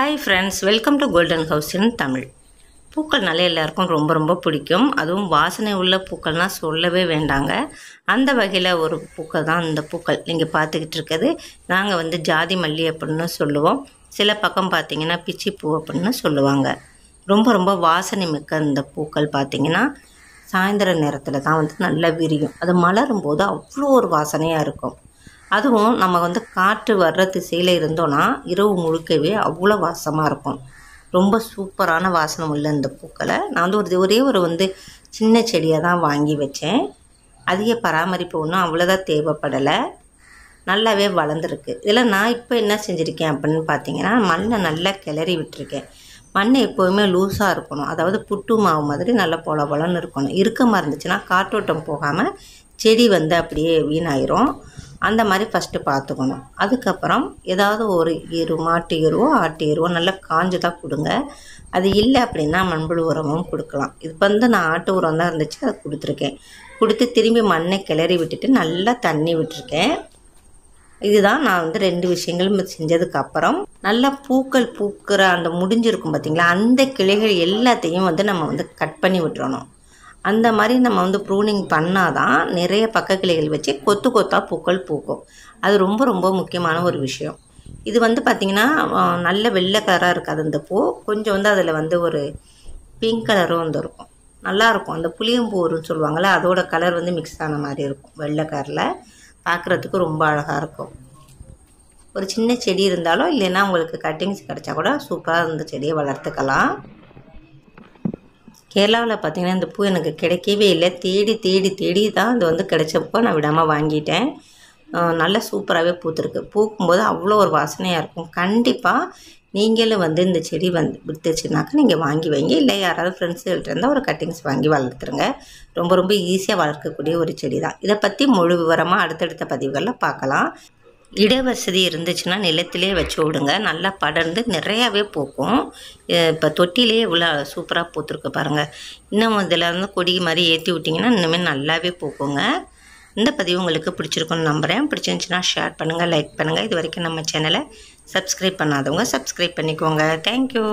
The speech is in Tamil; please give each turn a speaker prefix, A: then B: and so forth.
A: hi friends welcome to golden house in Tamil பூக்கள்னாலே எல்லாருக்கும் ரொம்ப ரொம்ப பிடிக்கும் அதுவும் வாசனை உள்ள பூக்கள்னால் சொல்லவே வேண்டாங்க அந்த வகையில் ஒரு பூக்கள் தான் இந்த பூக்கள் நீங்கள் பார்த்துக்கிட்டு இருக்கிறது நாங்கள் வந்து ஜாதி மல்லி அப்படின்னு சொல்லுவோம் சில பக்கம் பார்த்திங்கன்னா பிச்சி பூ அப்படின்னு சொல்லுவாங்க ரொம்ப ரொம்ப வாசனை மிக்க இந்த பூக்கள் பார்த்திங்கன்னா சாயந்தர நேரத்தில் தான் வந்து நல்லா விரியும் அது மலரும் போது அவ்வளோ ஒரு வாசனையாக இருக்கும் அதுவும் நம்ம வந்து காற்று வர்ற திசையில் இருந்தோன்னா இரவு முழுக்கவே அவ்வளோ வாசமாக இருக்கும் ரொம்ப சூப்பரான வாசனம் உள்ள இந்த பூக்களை நான் வந்து ஒரு ஒரே ஒரு வந்து சின்ன செடியாக தான் வாங்கி வச்சேன் அதிக பராமரிப்பு ஒன்றும் அவ்வளோதான் தேவைப்படலை நல்லாவே வளர்ந்துருக்கு இதில் நான் இப்போ என்ன செஞ்சுருக்கேன் அப்படின்னு பார்த்தீங்கன்னா மண்ணை நல்லா கிளறி விட்டுருக்கேன் மண் எப்போவுமே லூஸாக இருக்கணும் அதாவது புட்டு மாவு மாதிரி நல்லா பொல பொலன்னு இருக்கணும் இறுக்கமாக இருந்துச்சுன்னா காற்றோட்டம் போகாமல் செடி வந்து அப்படியே வீணாயிரும் அந்த மாதிரி ஃபஸ்ட்டு பார்த்துக்கணும் அதுக்கப்புறம் ஏதாவது ஒரு எரு மாட்டு எருவோ ஆட்டு எருவோ நல்லா தான் கொடுங்க அது இல்லை அப்படின்னா மண்புழு உரமும் கொடுக்கலாம் இது வந்து நான் ஆட்டு உரம் தான் இருந்துச்சு அதை கொடுத்துருக்கேன் கொடுத்து திரும்பி மண்ணை கிளறி விட்டுட்டு நல்லா தண்ணி விட்டுருக்கேன் இதுதான் நான் வந்து ரெண்டு விஷயங்களும் செஞ்சதுக்கப்புறம் நல்லா பூக்கள் பூக்கிற அந்த முடிஞ்சிருக்கும் பார்த்திங்களா அந்த கிளைகள் எல்லாத்தையும் வந்து நம்ம வந்து கட் பண்ணி விட்டுறணும் அந்த மாதிரி நம்ம வந்து ப்ரூனிங் பண்ணால் தான் நிறைய பக்க கிளைகள் வச்சு கொத்து கொத்தாக பூக்கள் பூக்கும் அது ரொம்ப ரொம்ப முக்கியமான ஒரு விஷயம் இது வந்து பார்த்திங்கன்னா நல்ல வெள்ளை கலராக இருக்காது அந்த பூ கொஞ்சம் வந்து அதில் வந்து ஒரு பிங்க் கலரும் வந்துருக்கும் இருக்கும் நல்லாயிருக்கும் அந்த புளியம்பூருன்னு சொல்லுவாங்கள்ல அதோட கலர் வந்து மிக்ஸ் ஆன மாதிரி இருக்கும் வெள்ளை கலரில் பார்க்குறதுக்கு ரொம்ப அழகாக இருக்கும் ஒரு சின்ன செடி இருந்தாலும் இல்லைன்னா உங்களுக்கு கட்டிங்ஸ் கிடச்சா கூட சூப்பராக இருந்த செடியை வளர்த்துக்கலாம் கேரளாவில் பார்த்திங்கன்னா இந்த பூ எனக்கு கிடைக்கவே இல்லை தேடி தேடி தேடி தான் அது வந்து கிடைச்சப்போ நான் விடாமல் வாங்கிட்டேன் நல்லா சூப்பராகவே பூத்துருக்கு போது அவ்வளோ ஒரு வாசனையாக இருக்கும் கண்டிப்பாக நீங்களும் வந்து இந்த செடி வந்து வித்துச்சுனாக்கா நீங்கள் வாங்கி வைங்க இல்லை யாராவது ஃப்ரெண்ட்ஸுகள்கிட்ட இருந்தால் ஒரு கட்டிங்ஸ் வாங்கி வளர்த்துருங்க ரொம்ப ரொம்ப ஈஸியாக வளர்க்கக்கூடிய ஒரு செடி தான் இதை பற்றி முழு விவரமாக அடுத்தடுத்த பதிவுகளில் பார்க்கலாம் இடவசதி இருந்துச்சுன்னா நிலத்திலே வச்சு விடுங்க நல்லா படர்ந்து நிறையாவே பூக்கும் இப்போ தொட்டிலே இவ்வளோ சூப்பராக பூத்துருக்கு பாருங்கள் இன்னும் இதில் வந்து கொடி மாதிரி ஏற்றி விட்டிங்கன்னா இன்னுமே நல்லாவே பூக்குங்க இந்த பதிவு உங்களுக்கு பிடிச்சிருக்குன்னு நம்புகிறேன் பிடிச்சிருந்துச்சுன்னா ஷேர் பண்ணுங்கள் லைக் பண்ணுங்கள் இது வரைக்கும் நம்ம சேனலை சப்ஸ்கிரைப் பண்ணாதவங்க சப்ஸ்கிரைப் பண்ணிக்கோங்க தேங்க்யூ